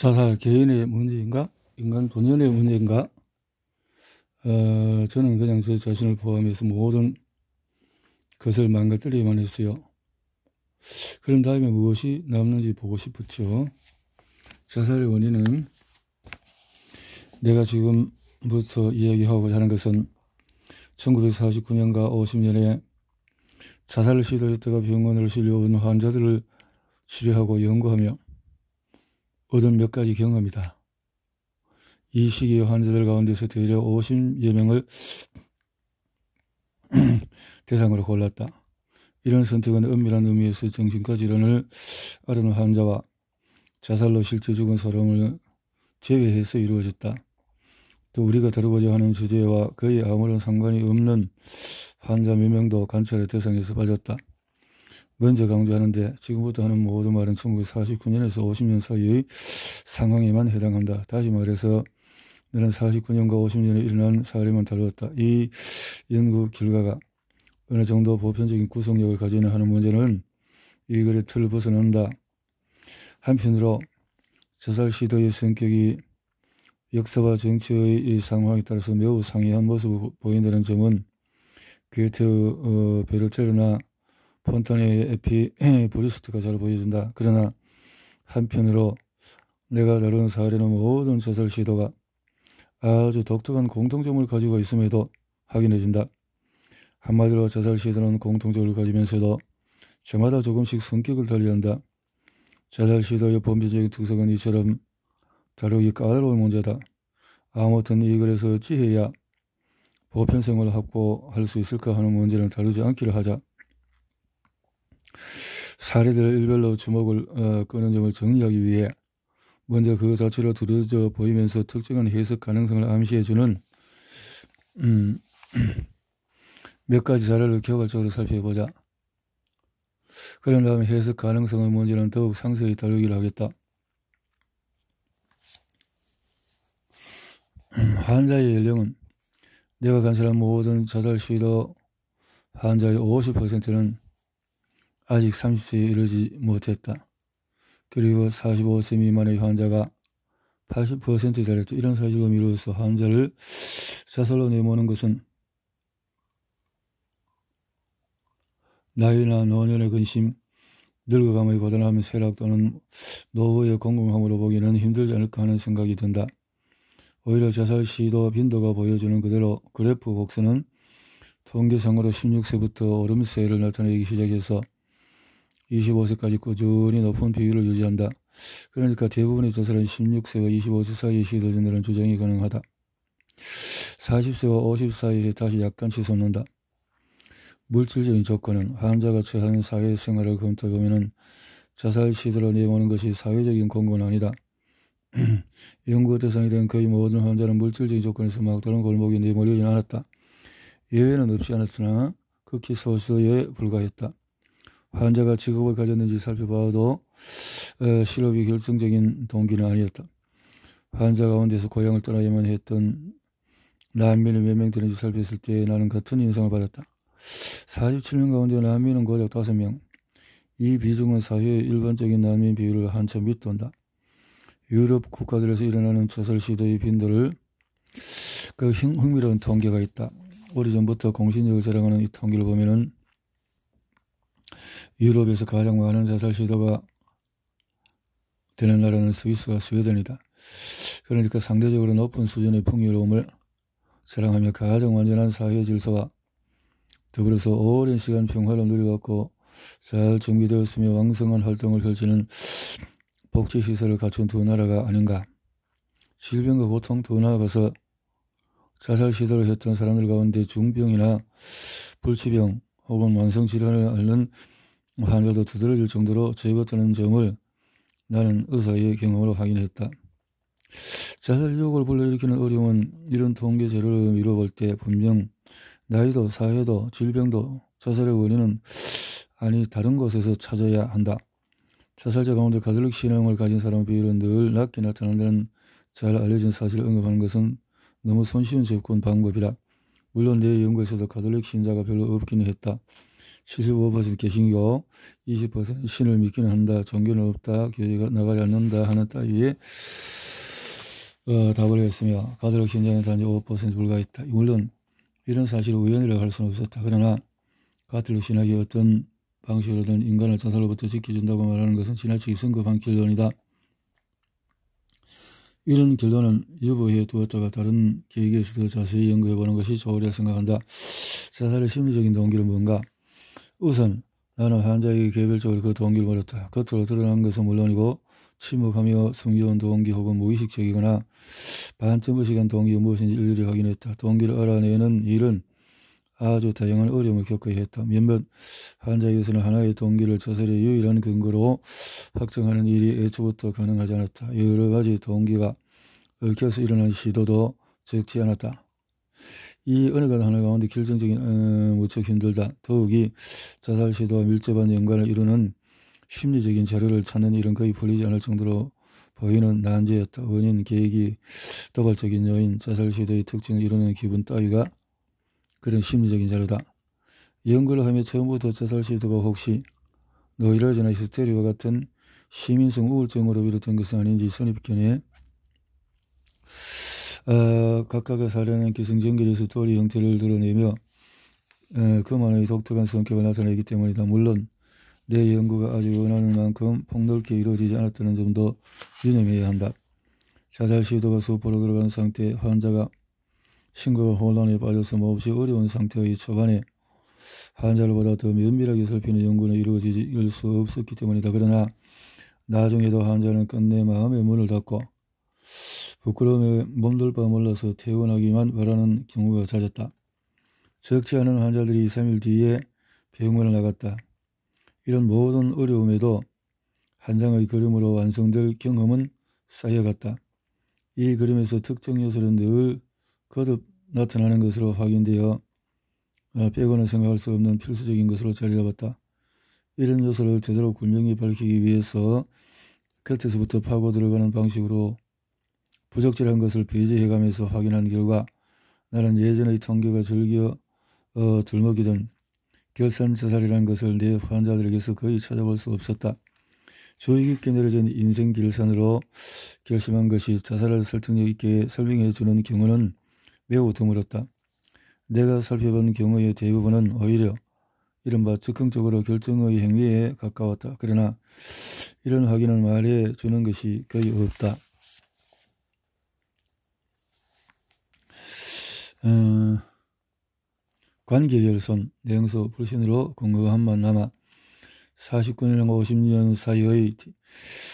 자살 개인의 문제인가? 인간 본연의 문제인가? 어, 저는 그냥 저 자신을 포함해서 모든 것을 망가뜨리기만 했어요. 그런 다음에 무엇이 남는지 보고 싶었죠. 자살의 원인은 내가 지금부터 이야기하고자 하는 것은 1949년과 50년에 자살을 시도했다가 병원으 실려온 환자들을 치료하고 연구하며 얻은 몇 가지 경험이다. 이 시기 환자들 가운데서 대략 50여 명을 대상으로 골랐다. 이런 선택은 엄밀한 의미에서 정신과 질환을 앓은 환자와 자살로 실제 죽은 사람을 제외해서 이루어졌다. 또 우리가 다루고자 하는 주제와 거의 아무런 상관이 없는 환자 몇 명도 관찰의 대상에서 빠졌다. 먼저 강조하는데 지금부터 하는 모든 말은 1949년에서 50년 사이의 상황에만 해당한다. 다시 말해서 나는 49년과 50년에 일어난 사례만 다루었다. 이 연구 결과가 어느 정도 보편적인 구성력을 가지나 하는 문제는 이 글의 틀을 벗어난다. 한편으로 자살 시도의 성격이 역사와 정치의 상황에 따라서 매우 상이한 모습을 보인다는 점은 괴테어 어, 베르테르나 펀타니의 에피 브루스트가 잘보여준다 그러나 한편으로 내가 다룬 사례는 모든 자살 시도가 아주 독특한 공통점을 가지고 있음에도 확인해준다 한마디로 자살 시도는 공통점을 가지면서도 저마다 조금씩 성격을 달리한다. 자살 시도의 본비적인 특성은 이처럼 다루기 까다로운 문제다. 아무튼 이 글에서 어찌해야 보편성을 확보할 수 있을까 하는 문제는 다루지 않기를 하자. 사례들을 일별로 주목을 어, 끄는 점을 정리하기 위해 먼저 그 자체로 드러져 보이면서 특정한 해석 가능성을 암시해주는 음, 몇 가지 자료를 개괄적으로 살펴보자. 그런 다음에 해석 가능성을 문제는 더욱 상세히 다루기로 하겠다. 환자의 연령은 내가 관찰한 모든 자살 시도 환자의 50%는 아직 30세에 이르지 못했다. 그리고 45세 미만의 환자가 80%에 달했다. 이런 사실로 미루어서 환자를 자살로 내모는 것은 나이나 노년의 근심, 늙어감의 고단함, 쇠락 또는 노후의 공공함으로 보기는 힘들지 않을까 하는 생각이 든다. 오히려 자살 시도 빈도가 보여주는 그대로 그래프 곡선은 통계상으로 16세부터 오름세를 나타내기 시작해서 25세까지 꾸준히 높은 비율을 유지한다. 그러니까 대부분의 자살는 16세와 25세 사이의시도된들은주정이 가능하다. 40세와 50세 사이에 다시 약간 치솟는다. 물질적인 조건은 환자가 처한 사회생활을 검토해보면 자살 시도를 내모는 것이 사회적인 권고는 아니다. 연구 대상이 된 거의 모든 환자는 물질적인 조건에서 막다른 골목이 내몰리진 않았다. 예외는 없지 않았으나 극히 소수에 불과했다. 환자가 직업을 가졌는지 살펴봐도 어, 실업이 결정적인 동기는 아니었다. 환자 가운데서 고향을 떠나야만 했던 난민이 몇 명 되는지 살폈을 때 나는 같은 인상을 받았다. 47명 가운데 난민은 고작 5명. 이 비중은 사회의 일반적인 난민 비율을 한참 밑돈다. 유럽 국가들에서 일어나는 자살 시도의 빈도를 그 흥미로운 통계가 있다. 오래전부터 공신력을 자랑하는 이 통계를 보면은 유럽에서 가장 많은 자살 시도가 되는 나라는 스위스와 스웨덴이다. 그러니까 상대적으로 높은 수준의 풍요로움을 자랑하며 가장 완전한 사회 질서와 더불어서 오랜 시간 평화를 누려왔고 잘 준비되었으며 왕성한 활동을 펼치는 복지시설을 갖춘 두 나라가 아닌가. 질병과 보통 더 나아가서 자살 시도를 했던 사람들 가운데 중병이나 불치병 혹은 만성질환을 앓는 환자도 뭐 두드러질 정도로 제거되는 점을 나는 의사의 경험으로 확인했다. 자살 유혹을 불러일으키는 어려움은 이런 통계 자료를 미뤄볼 때 분명 나이도 사회도 질병도 자살의 원인은 아니 다른 곳에서 찾아야 한다. 자살자 가운데 가톨릭 신앙을 가진 사람 비율은 늘 낮게 나타난다는 잘 알려진 사실을 언급하는 것은 너무 손쉬운 접근 방법이라. 물론 내 연구에서도 가톨릭 신자가 별로 없기는 했다. 75% 개신교, 20% 신을 믿기는 한다, 종교는 없다, 교회가 나가지 않는다 하는 따위에 어, 답을 했으며 가톨릭 신자에 단지 5% 불과했다. 물론 이런 사실을 우연이라고 할 수는 없었다. 그러나 가톨릭 신학이 어떤 방식으로든 인간을 자살로부터 지켜준다고 말하는 것은 지나치게 성급한 결론이다. 이런 결론은 유보해 두었다가 다른 계획에서 더 자세히 연구해 보는 것이 좋으리라 생각한다. 자살의 심리적인 동기는 뭔가? 우선 나는 환자에게 개별적으로 그 동기를 물었다. 겉으로 드러난 것은 물론이고 침묵하며 숨겨온 동기 혹은 무의식적이거나 반쯤 의식한 동기가 무엇인지 일일이 확인했다. 동기를 알아내는 일은 아주 다양한 어려움을 겪어야 했다. 몇몇 환자에게서는 하나의 동기를 저살의 유일한 근거로 확정하는 일이 애초부터 가능하지 않았다. 여러 가지 동기가 얽혀서 일어난 시도도 적지 않았다. 이 어느 것 하나 가운데 결정적인 어, 무척 힘들다. 더욱이 자살 시도와 밀접한 연관을 이루는 심리적인 자료를 찾는 일은 거의 풀리지 않을 정도로 보이는 난제였다. 원인, 계획이 도발적인 요인, 자살 시도의 특징을 이루는 기분 따위가 그런 심리적인 자료다. 연구를 하며 처음부터 자살 시도가 혹시 노이라지나 히스테리와 같은 시민성 우울증으로 비롯된 것은 아닌지 선입견에 어, 각각의 사례는 기승전결의 스토리 형태를 드러내며 에, 어, 그만의 독특한 성격을 나타내기 때문이다. 물론 내 연구가 아직 원하는 만큼 폭넓게 이루어지지 않았다는 점도 유념해야 한다. 자살 시도가 수포로 들어간 상태 환자가 신고가 혼란에 빠져서 몹시 어려운 상태의 초반에 환자를보다 더 면밀하게 살피는 연구는 이루어질 수 없었기 때문이다. 그러나 나중에도 환자는 끝내 마음의 문을 닫고 부끄러움에 몸둘 바 몰라서 퇴원하기만 바라는 경우가 잦았다. 적지 않은 환자들이 3일 뒤에 병원을 나갔다. 이런 모든 어려움에도 한 장의 그림으로 완성될 경험은 쌓여갔다. 이 그림에서 특정 요소는 늘 거듭 나타나는 것으로 확인되어 빼고는 생각할 수 없는 필수적인 것으로 자리잡았다. 이런 요소를 제대로 분명히 밝히기 위해서 곁에서부터 파고 들어가는 방식으로 부적절한 것을 배제해가면서 확인한 결과 나는 예전의 통교가 즐겨 어, 들먹이던 결산자살이라는 것을 내 환자들에게서 거의 찾아볼 수 없었다. 주의 깊게 내려진 인생 결산으로 결심한 것이 자살을 설득력 있게 설명해 주는 경우는 매우 드물었다. 내가 살펴본 경우의 대부분은 오히려 이른바 즉흥적으로 결정의 행위에 가까웠다. 그러나 이런 확인을 말해 주는 것이 거의 없다. 어, 관계결손, 내용서 불신으로 건강한 만남아 49년과 50년 사이의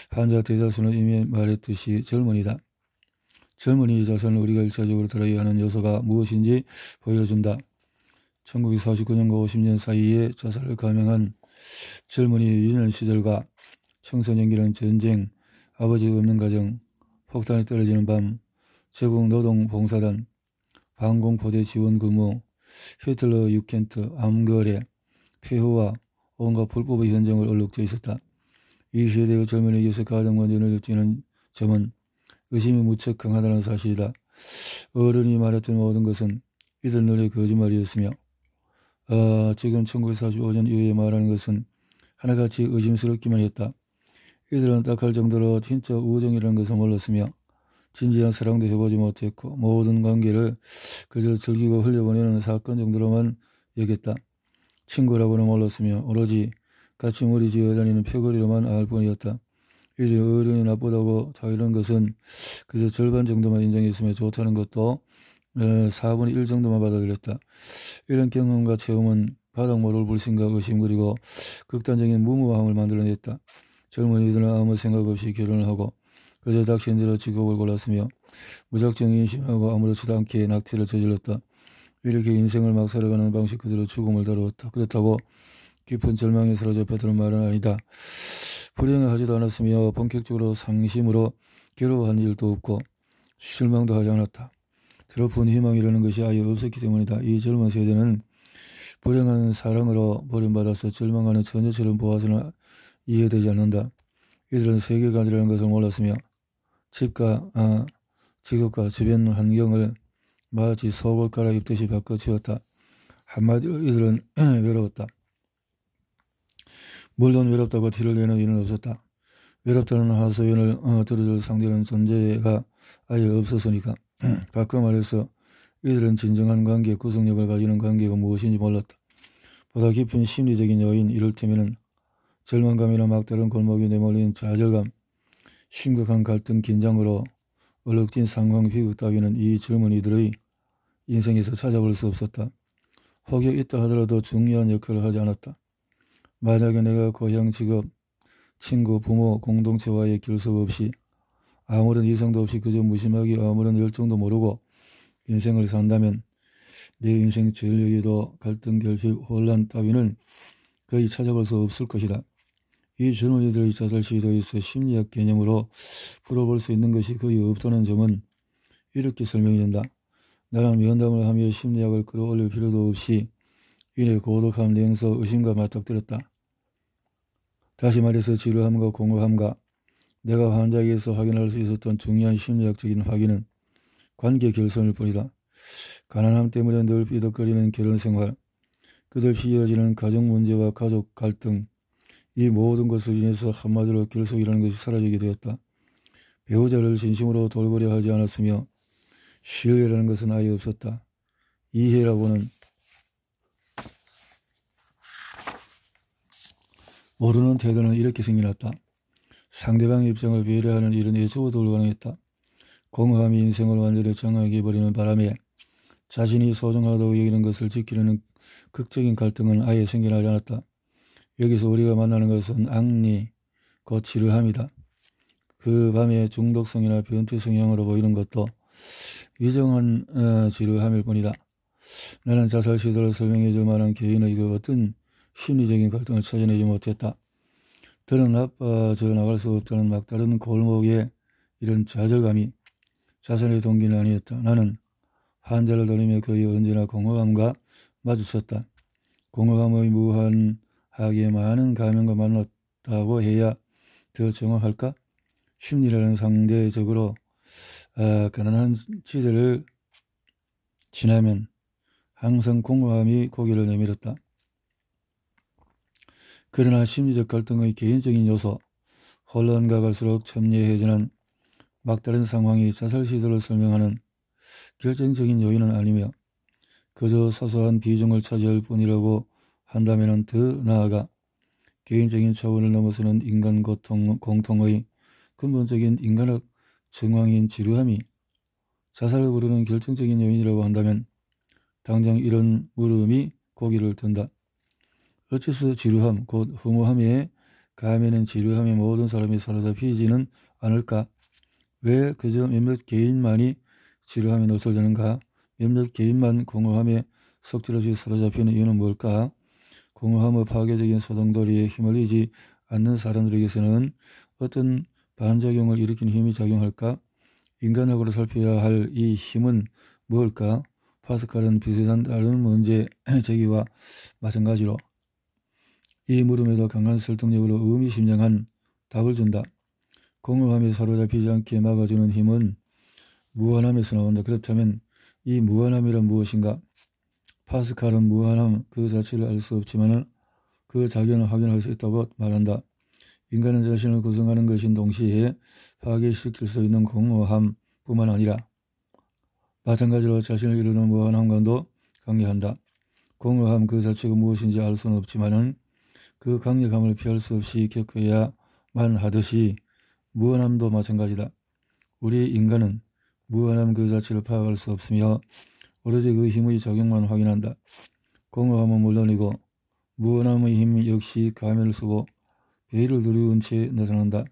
환자 대다수는 이미 말했듯이 젊은이다. 젊은이 의 자선을 우리가 일차적으로 들어야 하는 요소가 무엇인지 보여준다. 1949년과 50년 사이에 자살을 감행한 젊은이 의 유년 시절과 청소년기는 전쟁, 아버지 없는 가정, 폭탄이 떨어지는 밤, 제국 노동 봉사단, 방공포대 지원 근무, 히틀러 육켄트 암거래, 폐허와 온갖 불법의 현장을 얼룩져 있었다. 이 세대의 젊은이 요석 가정관전을 느끼는 점은 의심이 무척 강하다는 사실이다. 어른이 말했던 모든 것은 이들 노래 거짓말이었으며 아, 지금 1945년 이후에 말하는 것은 하나같이 의심스럽기만 했다. 이들은 딱 할 정도로 진짜 우정이라는 것을 몰랐으며 진지한 사랑도 해보지 못했고 모든 관계를 그저 즐기고 흘려보내는 사건 정도로만 여겼다. 친구라고는 몰랐으며 오로지 같이 무리 지어 다니는 표거리로만 알 뿐이었다. 이제 어른이 나쁘다고 자유로운 것은 그저 절반 정도만 인정했으며 좋다는 것도 4분의 어, 1 정도만 받아들였다. 이런 경험과 체험은 바닥 모를 불신과 의심 그리고 극단적인 무모함을 만들어냈다. 젊은이들은 아무 생각 없이 결혼을 하고 여자다 신들로 직업을 골랐으며 무작정 인심하고 아무렇지도 않게 낙태를 저질렀다. 이렇게 인생을 막 살아가는 방식 그대로 죽음을 다루었다. 그렇다고 깊은 절망에 사로져 패드는 말은 아니다. 불행 하지도 않았으며 본격적으로 상심으로 괴로워한 일도 없고 실망도 하지 않았다. 드러픈 희망이라는 것이 아예 없었기 때문이다. 이 젊은 세대는 불행한 사랑으로 버림받아서 절망하는 처녀처럼 보아서는 이해되지 않는다. 이들은 세계관이라는 것을 몰랐으며 집과 아, 어, 지역과 주변 환경을 마치 속옷 갈아입듯이 바꿔 지었다. 한마디로 이들은 외로웠다. 물론 외롭다고 티를 내는 이는 없었다. 외롭다는 하소연을 어, 들어줄 상대는 존재가 아예 없었으니까. 바꿔 말해서 이들은 진정한 관계 구속력을 가지는 관계가 무엇인지 몰랐다. 보다 깊은 심리적인 요인, 이를테면 절망감이나 막다른 골목이 내몰린 좌절감, 심각한 갈등 긴장으로 얼룩진 상황 비유 따위는 이 젊은이들의 인생에서 찾아볼 수 없었다. 혹여 있다 하더라도 중요한 역할을 하지 않았다. 만약에 내가 고향 직업, 친구, 부모, 공동체와의 결석 없이 아무런 이상도 없이 그저 무심하게 아무런 열정도 모르고 인생을 산다면 내 인생 전력에도 갈등, 결핍, 혼란 따위는 거의 찾아볼 수 없을 것이다. 이 젊은이들의 자살시에 대해서 심리학 개념으로 풀어볼 수 있는 것이 거의 없다는 점은 이렇게 설명이 된다. 나랑 면담을 하며 심리학을 끌어올릴 필요도 없이 이내 고독함 내용서 의심과 맞닥뜨렸다. 다시 말해서 지루함과 공허함과 내가 환자에게서 확인할 수 있었던 중요한 심리학적인 확인은 관계 결손일 뿐이다. 가난함 때문에 늘 삐덕거리는 결혼 생활, 그들 이 이어지는 가족 문제와 가족 갈등, 이 모든 것을 인해서 한마디로 결속이라는 것이 사라지게 되었다. 배우자를 진심으로 돌보려 하지 않았으며 신뢰라는 것은 아예 없었다. 이해라고는 모르는 태도는 이렇게 생겨났다. 상대방의 입장을 배려하는 일은 예측도 불가능했다. 공허함이 인생을 완전히 정하게 버리는 바람에 자신이 소중하다고 여기는 것을 지키려는 극적인 갈등은 아예 생겨나지 않았다. 여기서 우리가 만나는 것은 악리, 곧 지루함이다. 그 밤의 중독성이나 변태 성향으로 보이는 것도 위정한 어, 지루함일 뿐이다. 나는 자살 시도를 설명해 줄 만한 개인의 그 어떤 심리적인 갈등을 찾아내지 못했다. 더는 나빠져 나갈 수 없다는 막다른 골목에 이런 좌절감이 자살의 동기는 아니었다. 나는 환자를 돌리며 거의 언제나 공허함과 마주쳤다. 공허함의 무한 악의 많은 가면과 만났다고 해야 더 정확할까? 심리라는 상대적으로 아, 가난한 시절을 지나면 항상 공허함이 고개를 내밀었다. 그러나 심리적 갈등의 개인적인 요소, 혼란과 갈수록 첨예해지는 막다른 상황이 자살 시도를 설명하는 결정적인 요인은 아니며 그저 사소한 비중을 차지할 뿐이라고 한다면은 더 나아가 개인적인 차원을 넘어서는 인간 고통 공통의 근본적인 인간학 증황인 지루함이 자살을 부르는 결정적인 요인이라고 한다면 당장 이런 물음이 고기를 든다. 어째서 지루함, 곧 허무함에 가면은 지루함이 모든 사람이 사로잡히지는 않을까? 왜 그저 몇몇 개인만이 지루함에 노출되는가? 몇몇 개인만 공허함에 속절없이 사로잡히는 이유는 뭘까? 공허함의 파괴적인 소동돌이에 힘을 이지 않는 사람들에게서는 어떤 반작용을 일으킨 힘이 작용할까? 인간학으로 살펴야 할 이 힘은 뭘까 파스칼은 비슷한 다른 문제 제기와 마찬가지로 이 물음에도 강한 설득력으로 의미심장한 답을 준다. 공허함에 사로잡히지 않게 막아주는 힘은 무한함에서 나온다. 그렇다면 이 무한함이란 무엇인가? 파스칼은 무한함 그 자체를 알 수 없지만은 그 작용을 확인할 수 있다고 말한다. 인간은 자신을 구성하는 것인 동시에 파괴시킬 수 있는 공허함 뿐만 아니라 마찬가지로 자신을 이루는 무한함과도 강력한다. 공허함 그 자체가 무엇인지 알 수는 없지만은 그 강력함을 피할 수 없이 겪어야만 하듯이 무한함도 마찬가지다. 우리 인간은 무한함 그 자체를 파악할 수 없으며 오로지 그 힘의 작용만 확인한다. 공허함은 물론이고 무언함의 힘 역시 가면을 쓰고 베일을 두려운 채 나타난다.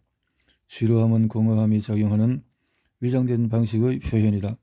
지루함은 공허함이 작용하는 위장된 방식의 표현이다.